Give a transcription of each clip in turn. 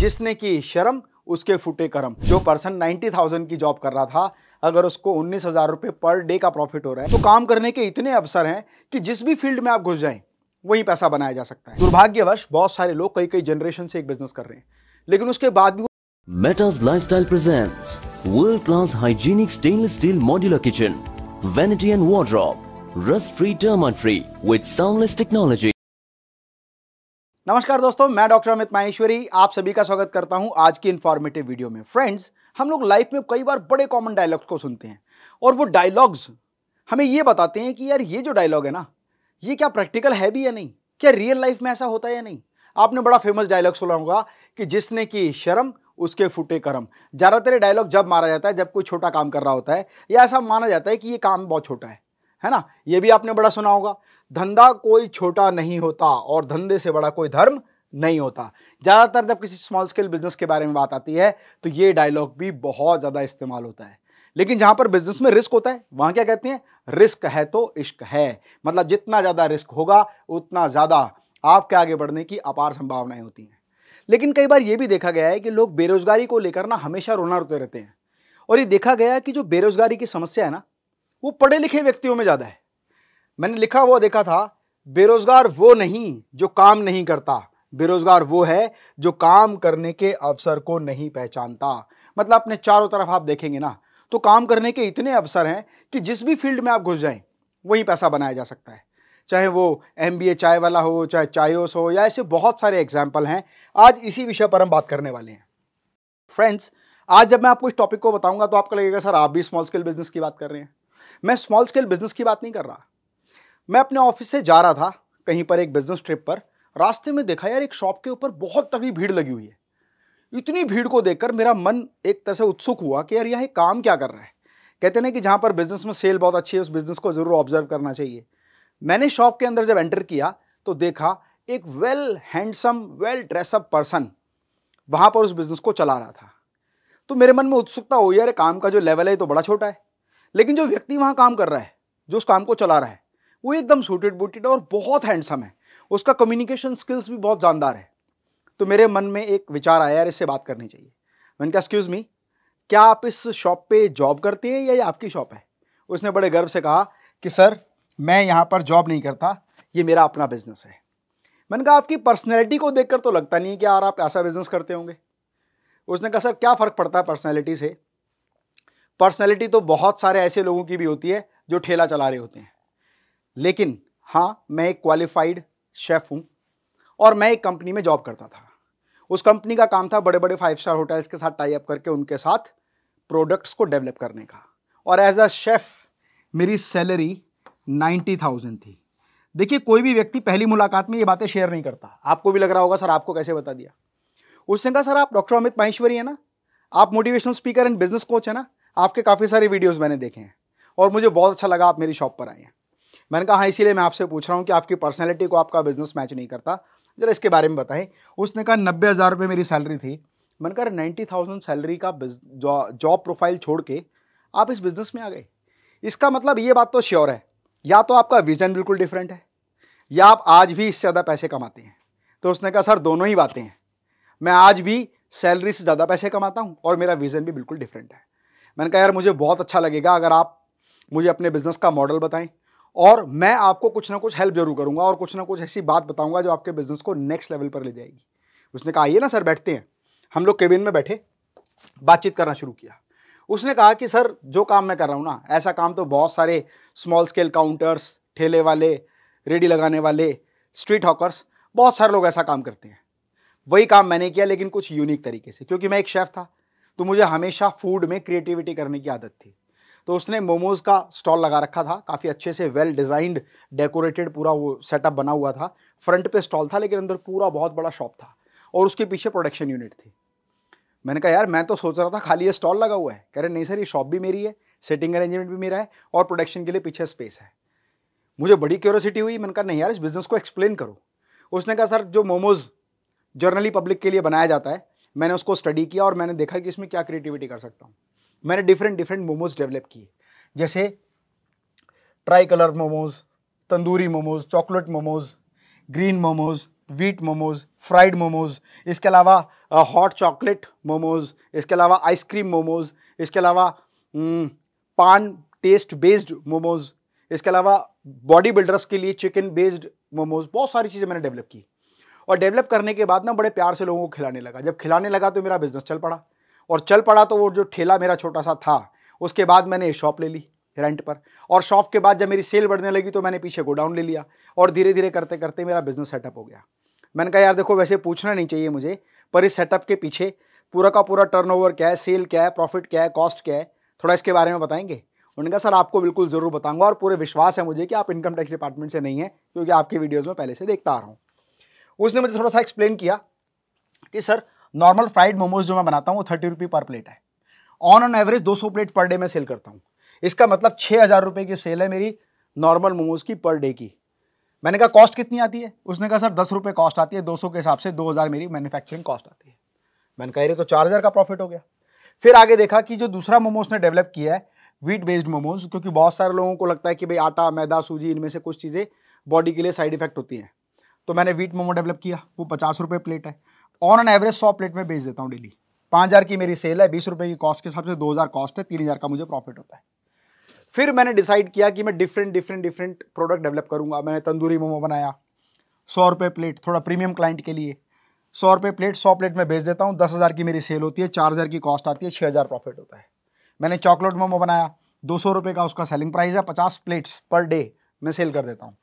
जिसने की शर्म उसके फूटे करम जो पर्सन नाइन्टी थाउजेंड की जॉब कर रहा था अगर उसको उन्नीस हज़ार रुपये पर डे का प्रॉफिट हो रहा है तो काम करने के इतने अवसर हैं कि जिस भी फील्ड में आप घुस जाएं वही पैसा बनाया जा सकता है दुर्भाग्यवश बहुत सारे लोग कई कई जनरेशन से एक बिजनेस कर रहे हैं लेकिन उसके बाद भी Metas lifestyle presents world class hygienic stainless steel modular kitchen vanity and wardrobe rust free termite free with soundless technology नमस्कार दोस्तों मैं डॉक्टर अमित माहेश्वरी आप सभी का स्वागत करता हूं आज की इन्फॉर्मेटिव वीडियो में फ्रेंड्स हम लोग लाइफ में कई बार बड़े कॉमन डायलॉग्स को सुनते हैं और वो डायलॉग्स हमें ये बताते हैं कि यार ये जो डायलॉग है ना ये क्या प्रैक्टिकल है भी या नहीं क्या रियल लाइफ में ऐसा होता है या नहीं आपने बड़ा फेमस डायलॉग सुना होगा कि जिसने की शर्म उसके फूटे कर्म ज़्यादातर डायलॉग जब मारा जाता है जब कोई छोटा काम कर रहा होता है या ऐसा माना जाता है कि ये काम बहुत छोटा है है ना ये भी आपने बड़ा सुना होगा धंधा कोई छोटा नहीं होता और धंधे से बड़ा कोई धर्म नहीं होता ज़्यादातर जब किसी स्मॉल स्केल बिजनेस के बारे में बात आती है तो ये डायलॉग भी बहुत ज़्यादा इस्तेमाल होता है लेकिन जहाँ पर बिजनेस में रिस्क होता है वहाँ क्या कहते हैं रिस्क है तो इश्क है मतलब जितना ज़्यादा रिस्क होगा उतना ज़्यादा आपके आगे बढ़ने की अपार संभावनाएं होती हैं लेकिन कई बार ये भी देखा गया है कि लोग बेरोजगारी को लेकर ना हमेशा रोना रोते रहते हैं और ये देखा गया कि जो बेरोजगारी की समस्या है ना वो पढ़े लिखे व्यक्तियों में ज़्यादा है मैंने लिखा हुआ देखा था बेरोज़गार वो नहीं जो काम नहीं करता बेरोज़गार वो है जो काम करने के अवसर को नहीं पहचानता मतलब अपने चारों तरफ आप देखेंगे ना तो काम करने के इतने अवसर हैं कि जिस भी फील्ड में आप घुस जाएं वहीं पैसा बनाया जा सकता है चाहे वो एम बी ए चाय वाला हो चाहे चायोस हो या ऐसे बहुत सारे एग्जाम्पल हैं आज इसी विषय पर हम बात करने वाले हैं फ्रेंड्स आज जब मैं आपको इस टॉपिक को बताऊंगा तो आपको लगेगा सर आप भी स्मॉल स्केल बिजनेस की बात कर रहे हैं मैं स्मॉल स्केल बिजनेस की बात नहीं कर रहा मैं अपने ऑफिस से जा रहा था कहीं पर एक बिजनेस ट्रिप पर रास्ते में देखा यार एक शॉप के ऊपर बहुत तगड़ी भीड़ लगी हुई है इतनी भीड़ को देखकर मेरा मन एक तरह से उत्सुक हुआ कि यार यह काम क्या कर रहा है कहते ना कि जहाँ पर बिजनेस में सेल बहुत अच्छी है उस बिजनेस को जरूर ऑब्जर्व करना चाहिए मैंने शॉप के अंदर जब एंटर किया तो देखा एक well handsome well dress up person वहाँ पर उस बिजनेस को चला रहा था तो मेरे मन में उत्सुकता हुई यार काम का जो लेवल है तो बड़ा छोटा है लेकिन जो व्यक्ति वहाँ काम कर रहा है जो उस काम को चला रहा है वो एकदम सूटेड बूटेड और बहुत हैंडसम है उसका कम्युनिकेशन स्किल्स भी बहुत जानदार है तो मेरे मन में एक विचार आया यार इससे बात करनी चाहिए मैंने कहा एक्सक्यूज़ मी क्या आप इस शॉप पे जॉब करते हैं या ये आपकी शॉप है उसने बड़े गर्व से कहा कि सर मैं यहाँ पर जॉब नहीं करता ये मेरा अपना बिजनेस है मैंने कहा आपकी पर्सनैलिटी को देख तो लगता नहीं है कि यार आप ऐसा बिजनेस करते होंगे उसने कहा सर क्या फ़र्क पड़ता है पर्सनैलिटी से पर्सनैलिटी तो बहुत सारे ऐसे लोगों की भी होती है जो ठेला चला रहे होते हैं लेकिन हाँ मैं एक क्वालिफाइड शेफ़ हूँ और मैं एक कंपनी में जॉब करता था उस कंपनी का काम था बड़े बड़े फाइव स्टार होटल्स के साथ टाई अप करके उनके साथ प्रोडक्ट्स को डेवलप करने का और एज अ शेफ़ मेरी सैलरी नाइन्टी थाउजेंड थी देखिए कोई भी व्यक्ति पहली मुलाकात में ये बातें शेयर नहीं करता आपको भी लग रहा होगा सर आपको कैसे बता दिया उसने कहा सर आप डॉक्टर अमित माहेश्वरी है ना आप motivational speaker and business coach है ना आपके काफ़ी सारे वीडियोज़ मैंने देखे हैं और मुझे बहुत अच्छा लगा आप मेरी शॉप पर आए हैं मैंने कहा हाँ इसीलिए मैं आपसे पूछ रहा हूँ कि आपकी पर्सनैलिटी को आपका बिजनेस मैच नहीं करता ज़रा इसके बारे में बताएं उसने कहा नब्बे हज़ार रुपये मेरी सैलरी थी मैंने कहा नाइन्टी थाउजेंड सैलरी का जॉब प्रोफाइल छोड़ के आप इस बिज़नेस में आ गए इसका मतलब ये बात तो श्योर है या तो आपका विज़न बिल्कुल डिफरेंट है या आप आज भी इससे ज़्यादा पैसे कमाते हैं तो उसने कहा सर दोनों ही बातें हैं मैं आज भी सैलरी से ज़्यादा पैसे कमाता हूँ और मेरा विज़न भी बिल्कुल डिफरेंट है मैंने कहा यार मुझे बहुत अच्छा लगेगा अगर आप मुझे अपने बिज़नेस का मॉडल बताएं और मैं आपको कुछ ना कुछ हेल्प जरूर करूँगा और कुछ ना कुछ ऐसी बात बताऊँगा जो आपके बिज़नेस को नेक्स्ट लेवल पर ले जाएगी उसने कहा आइए ना सर बैठते हैं हम लोग केबिन में बैठे बातचीत करना शुरू किया उसने कहा कि सर जो काम मैं कर रहा हूँ ना ऐसा काम तो बहुत सारे स्मॉल स्केल काउंटर्स ठेले वाले रेडी लगाने वाले स्ट्रीट हॉकर्स बहुत सारे लोग ऐसा काम करते हैं वही काम मैंने किया लेकिन कुछ यूनिक तरीके से क्योंकि मैं एक शेफ़ था तो मुझे हमेशा फूड में क्रिएटिविटी करने की आदत थी तो उसने मोमोज़ का स्टॉल लगा रखा था काफ़ी अच्छे से वेल डिज़ाइंड डेकोरेटेड पूरा वो सेटअप बना हुआ था फ्रंट पे स्टॉल था लेकिन अंदर पूरा बहुत बड़ा शॉप था और उसके पीछे प्रोडक्शन यूनिट थी मैंने कहा यार मैं तो सोच रहा था खाली ये स्टॉल लगा हुआ है कह रहे नहीं सर ये शॉप भी मेरी है सेटिंग अरेंजमेंट भी मेरा है और प्रोडक्शन के लिए पीछे स्पेस है मुझे बड़ी क्यूरोसिटी हुई मैंने कहा नहीं यार इस बिज़नेस को एक्सप्लेन करो उसने कहा सर जो मोमोज़ जर्नली पब्लिक के लिए बनाया जाता है मैंने उसको स्टडी किया और मैंने देखा कि इसमें क्या क्रिएटिविटी कर सकता हूँ मैंने डिफरेंट डिफरेंट मोमोज डेवलप किए जैसे tri colour momos tandoori momos chocolate momos green momos wheat momos fried momos इसके अलावा हॉट चॉकलेट मोमोज इसके अलावा आइसक्रीम मोमोज इसके अलावा पान टेस्ट बेस्ड मोमोज इसके अलावा बॉडी बिल्डर्स के लिए चिकन बेस्ड मोमोज बहुत सारी चीज़ें मैंने डेवलप की और डेवलप करने के बाद ना बड़े प्यार से लोगों को खिलाने लगा जब खिलाने लगा तो मेरा बिज़नेस चल पड़ा और चल पड़ा तो वो जो ठेला मेरा छोटा सा था उसके बाद मैंने शॉप ले ली रेंट पर और शॉप के बाद जब मेरी सेल बढ़ने लगी तो मैंने पीछे गोडाउन ले लिया और धीरे धीरे करते करते मेरा बिज़नेस सेटअप हो गया मैंने कहा यार देखो वैसे पूछना नहीं चाहिए मुझे पर इस सेटअप के पीछे पूरा का पूरा टर्नओवर क्या है सेल क्या है प्रॉफिट क्या है कॉस्ट क्या है थोड़ा इसके बारे में बताएंगे उन्होंने कहा सर आपको बिल्कुल ज़रूर बताऊंगा और पूरे विश्वास है मुझे कि आप इनकम टैक्स डिपार्टमेंट से नहीं है क्योंकि आपकी वीडियोज़ में पहले से देखता आ रहा हूँ उसने मुझे थोड़ा सा एक्सप्लेन किया कि सर नॉर्मल फ्राइड मोमोज जो मैं बनाता हूँ वो थर्टी रुपये पर प्लेट है ऑन एन एवरेज दो सौ प्लेट पर डे मैं सेल करता हूँ इसका मतलब छः हज़ार रुपये की सेल है मेरी नॉर्मल मोमोज की पर डे की मैंने कहा कॉस्ट कितनी आती है उसने कहा सर दस रुपये कॉस्ट आती है दो सौ के हिसाब से दो हज़ार मेरी मैन्युफैक्चरिंग कॉस्ट आती है मैंने कहा तो चार हज़ार का प्रॉफिट हो गया फिर आगे देखा कि जो दूसरा मोमो उसने डेवलप किया है वीट बेस्ड मोमोज क्योंकि बहुत सारे लोगों को लगता है कि भाई आटा मैदा सूजी इनमें से कुछ चीज़ें बॉडी के लिए साइड इफेक्ट होती हैं तो मैंने वीट मोमो डेवलप किया वो पचास रुपये प्लेट है ऑन एन एवरेज सौ प्लेट में बेच देता हूँ डेली पाँच हज़ार की मेरी सेल है बीस रुपये की कॉस्ट के हिसाब से दो हज़ार कॉस्ट है तीन हज़ार का मुझे प्रॉफिट होता है फिर मैंने डिसाइड किया कि मैं different different different product develop करूँगा मैंने तंदूरी मोमो बनाया सौ रुपये प्लेट थोड़ा प्रीमियम क्लाइंट के लिए सौ रुपये प्लेट सौ प्लेट में बेच देता हूँ दस हज़ार की मेरी सेल होती है चार हज़ार की कॉस्ट आती है छः हज़ार प्रॉफिट होता है मैंने चॉकलेट मोमो बनाया दो सौ रुपये का उसका सेलिंग प्राइस है पचास प्लेट्स पर डे मैं सेल कर देता हूँ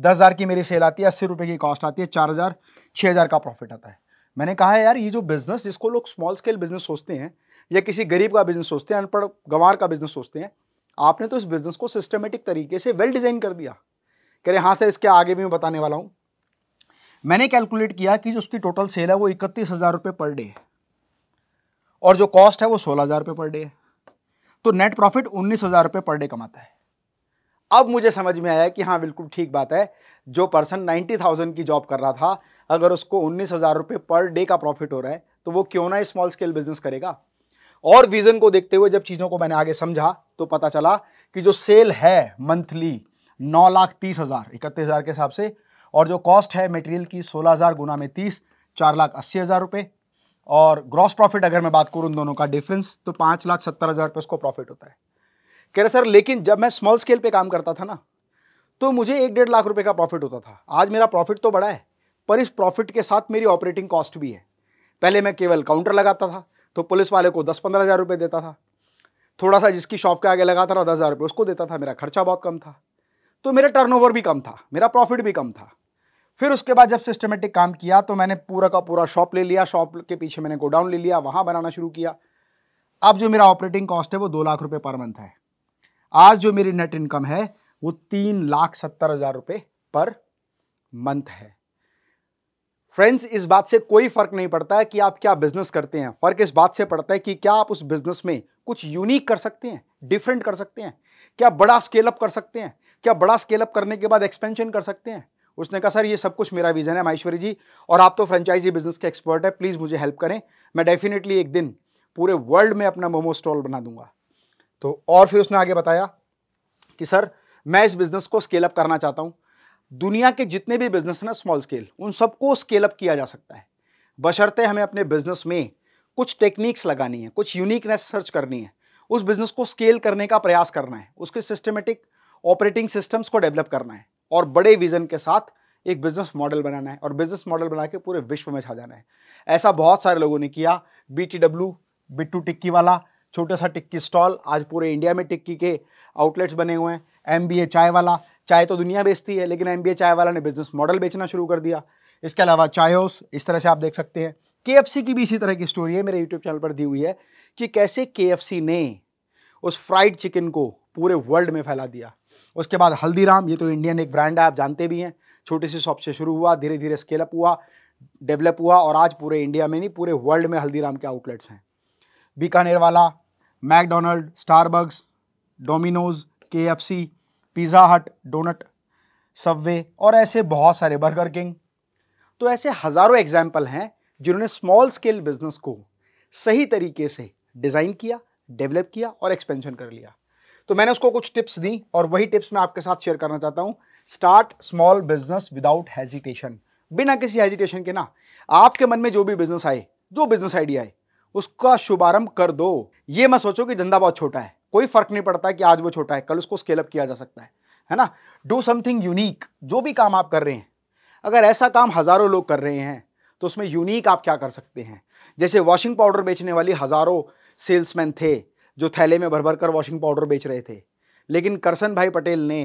दस हज़ार की मेरी सेल आती है अस्सी रुपये की कॉस्ट आती है चार हज़ार छः हज़ार का प्रॉफिट आता है मैंने कहा है यार ये जो बिज़नेस जिसको लोग स्मॉल स्केल बिज़नेस सोचते हैं या किसी गरीब का बिज़नेस सोचते हैं अनपढ़ गंवार का बिज़नेस सोचते हैं आपने तो इस बिज़नेस को सिस्टमेटिक तरीके से वेल डिज़ाइन कर दिया कह रहे हाँ सर इसके आगे भी मैं बताने वाला हूँ मैंने कैलकुलेट किया कि जो उसकी टोटल सेल है वो इकतीस हज़ार रुपये पर डे है और जो कॉस्ट है वो सोलह हज़ार रुपये पर डे है तो नेट प्रॉफिट उन्नीस हज़ार रुपये पर डे कमाता है अब मुझे समझ में आया कि हाँ बिल्कुल ठीक बात है जो पर्सन नाइन्टी थाउजेंड की जॉब कर रहा था अगर उसको उन्नीस हज़ार रुपये पर डे का प्रॉफिट हो रहा है तो वो क्यों ना स्मॉल स्केल बिजनेस करेगा और विज़न को देखते हुए जब चीज़ों को मैंने आगे समझा तो पता चला कि जो सेल है मंथली नौ लाख तीस हज़ार इकतीस हज़ार के हिसाब से और जो कॉस्ट है मटेरियल की सोलह हज़ार गुना में तीस चार लाख अस्सी हज़ार रुपये और ग्रॉस प्रॉफिट अगर मैं बात करूँ उन दोनों का डिफरेंस तो पाँच लाख सत्तर हज़ार रुपये उसको प्रॉफिट होता है कह रहे सर लेकिन जब मैं स्मॉल स्केल पे काम करता था ना तो मुझे एक डेढ़ लाख रुपए का प्रॉफिट होता था आज मेरा प्रॉफिट तो बड़ा है पर इस प्रॉफिट के साथ मेरी ऑपरेटिंग कॉस्ट भी है पहले मैं केवल काउंटर लगाता था तो पुलिस वाले को दस पंद्रह हज़ार रुपये देता था थोड़ा सा जिसकी शॉप के आगे लगाता था दस हज़ार रुपये उसको देता था मेरा खर्चा बहुत कम था तो मेरा टर्नओवर भी कम था मेरा प्रॉफिट भी कम था फिर उसके बाद जब सिस्टमेटिक काम किया तो मैंने पूरा का पूरा शॉप ले लिया शॉप के पीछे मैंने गोडाउन ले लिया वहाँ बनाना शुरू किया अब जो मेरा ऑपरेटिंग कॉस्ट है वो दो लाख रुपये पर मंथ है आज जो मेरी नेट इनकम है वो तीन लाख सत्तर हजार रुपए पर मंथ है फ्रेंड्स इस बात से कोई फर्क नहीं पड़ता है कि आप क्या बिजनेस करते हैं फर्क इस बात से पड़ता है कि क्या आप उस बिजनेस में कुछ यूनिक कर सकते हैं डिफरेंट कर सकते हैं क्या बड़ा स्केल अप कर सकते हैं क्या बड़ा स्केल अप करने के बाद एक्सपेंशन कर सकते हैं उसने कहा सर ये सब कुछ मेरा विजन है माहेश्वरी जी और आप तो फ्रेंचाइजी बिजनेस के एक्सपर्ट है प्लीज़ मुझे हेल्प करें मैं डेफिनेटली एक दिन पूरे वर्ल्ड में अपना मोमो स्टॉल बना दूंगा तो और फिर उसने आगे बताया कि सर मैं इस बिज़नेस को स्केल अप करना चाहता हूँ दुनिया के जितने भी बिज़नेस हैं ना स्मॉल स्केल उन सबको स्केल अप किया जा सकता है बशर्ते हमें अपने बिज़नेस में कुछ टेक्निक्स लगानी है कुछ यूनिकनेस सर्च करनी है उस बिज़नेस को स्केल करने का प्रयास करना है उसके सिस्टमेटिक ऑपरेटिंग सिस्टम्स को डेवलप करना है और बड़े विज़न के साथ एक बिज़नेस मॉडल बनाना है और बिज़नेस मॉडल बना के पूरे विश्व में छा जाना है ऐसा बहुत सारे लोगों ने किया B T W Bittu Tikki वाला छोटा सा टिक्की स्टॉल आज पूरे इंडिया में टिक्की के आउटलेट्स बने हुए हैं एम बी ए चाय वाला चाय तो दुनिया बेचती है लेकिन एम बी ए चाय वाला ने बिजनेस मॉडल बेचना शुरू कर दिया इसके अलावा चाय हाउस इस तरह से आप देख सकते हैं के एफ़ सी की भी इसी तरह की स्टोरी है मेरे यूट्यूब चैनल पर दी हुई है कि कैसे के एफ़ सी ने उस फ्राइड चिकन को पूरे वर्ल्ड में फैला दिया उसके बाद हल्दीराम ये तो इंडियन एक ब्रांड है आप जानते भी हैं छोटी सी शॉप से शुरू हुआ धीरे धीरे स्केलअप हुआ डेवलप हुआ और आज पूरे इंडिया में नहीं पूरे वर्ल्ड में हल्दीराम के आउटलेट्स हैं बीकानेर वाला McDonald Starbucks Domino's K F C pizza Hut donut Subway और ऐसे बहुत सारे बर्गर किंग तो ऐसे हज़ारों एग्जाम्पल हैं जिन्होंने स्मॉल स्केल बिजनेस को सही तरीके से डिज़ाइन किया डेवलप किया और एक्सपेंशन कर लिया तो मैंने उसको कुछ टिप्स दी और वही टिप्स मैं आपके साथ शेयर करना चाहता हूँ start small business without hesitation बिना किसी हेजिटेशन के ना आपके मन में जो भी बिजनेस आए जो बिजनेस आइडिया आए उसका शुभारंभ कर दो ये मत सोचो कि धंधा बहुत छोटा है कोई फर्क नहीं पड़ता कि आज वो छोटा है कल उसको स्केलअप किया जा सकता है है ना डू समथिंग यूनिक जो भी काम आप कर रहे हैं अगर ऐसा काम हज़ारों लोग कर रहे हैं तो उसमें यूनिक आप क्या कर सकते हैं जैसे वॉशिंग पाउडर बेचने वाली हज़ारों सेल्समैन थे जो थैले में भर भर कर वॉशिंग पाउडर बेच रहे थे लेकिन करसन भाई पटेल ने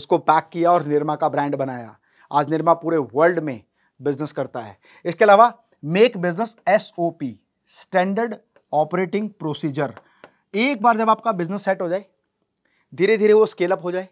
उसको पैक किया और निरमा का ब्रांड बनाया आज निरमा पूरे वर्ल्ड में बिजनेस करता है इसके अलावा make business S O P standard operating procedure एक बार जब आपका बिजनेस सेट हो जाए धीरे धीरे वो स्केल अप हो जाए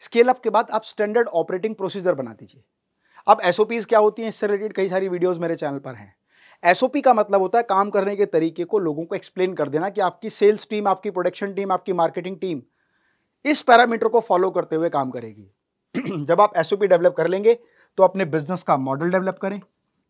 स्केल अप के बाद आप स्टैंडर्ड ऑपरेटिंग प्रोसीजर बना दीजिए अब एस क्या होती हैं इससे रिलेटेड कई सारी वीडियोज़ मेरे चैनल पर हैं एस का मतलब होता है काम करने के तरीके को लोगों को एक्सप्लेन कर देना कि आपकी सेल्स टीम आपकी प्रोडक्शन टीम आपकी मार्केटिंग टीम इस पैरामीटर को फॉलो करते हुए काम करेगी जब आप एस डेवलप कर लेंगे तो अपने बिजनेस का मॉडल डेवलप करें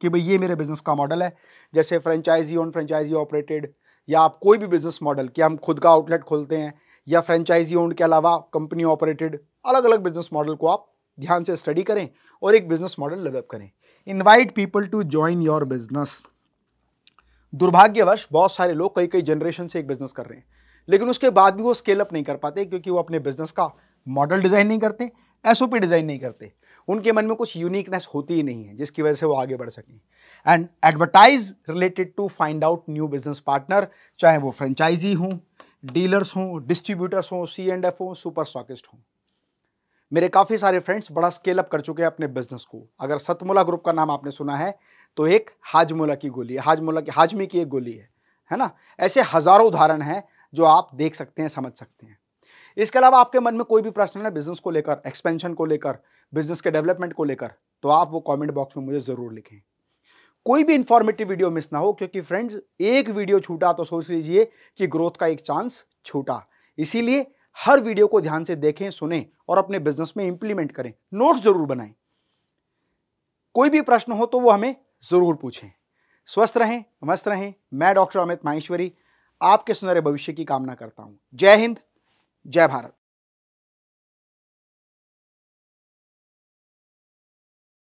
कि भाई ये मेरे बिज़नेस का मॉडल है जैसे फ्रेंचाइजी ऑन फ्रेंचाइजी ऑपरेटेड या आप कोई भी बिज़नेस मॉडल कि हम खुद का आउटलेट खोलते हैं या फ्रेंचाइजी ओन के अलावा कंपनी ऑपरेटेड अलग अलग बिज़नेस मॉडल को आप ध्यान से स्टडी करें और एक बिज़नेस मॉडल डेवलप करें invite people to join your business दुर्भाग्यवश बहुत सारे लोग कई कई जनरेशन से एक बिज़नेस कर रहे हैं लेकिन उसके बाद भी वो स्केल अप नहीं कर पाते क्योंकि वो अपने बिज़नेस का मॉडल डिज़ाइन नहीं करते एसओपी डिज़ाइन नहीं करते उनके मन में कुछ यूनिकनेस होती ही नहीं है जिसकी वजह से वो आगे बढ़ सकें and advertise related to find out new business partner चाहे वो फ्रेंचाइजी हों डीलर्स हों डिस्ट्रीब्यूटर्स हों सी एंड एफ हों सुपर स्टॉकिस्ट हों मेरे काफ़ी सारे फ्रेंड्स बड़ा स्केल अप कर चुके हैं अपने बिजनेस को अगर सतमुला ग्रुप का नाम आपने सुना है तो एक हाजमुला की गोली है हाजमुला की हाजमी की एक गोली है है ना ऐसे हज़ारों उदाहरण हैं जो आप देख सकते हैं समझ सकते हैं इसके अलावा आपके मन में कोई भी प्रश्न है बिजनेस को लेकर एक्सपेंशन को लेकर बिजनेस के डेवलपमेंट को लेकर तो आप वो कॉमेंट बॉक्स में मुझे ज़रूर लिखें कोई भी इंफॉर्मेटिव वीडियो मिस ना हो क्योंकि फ्रेंड्स एक वीडियो छूटा तो सोच लीजिए कि ग्रोथ का एक चांस छूटा इसीलिए हर वीडियो को ध्यान से देखें सुने और अपने बिजनेस में इंप्लीमेंट करें नोट्स जरूर बनाएं कोई भी प्रश्न हो तो वो हमें ज़रूर पूछें स्वस्थ रहें मस्त रहें मैं डॉक्टर अमित माहेश्वरी आपके सुनहरे भविष्य की कामना करता हूं जय हिंद जय भारत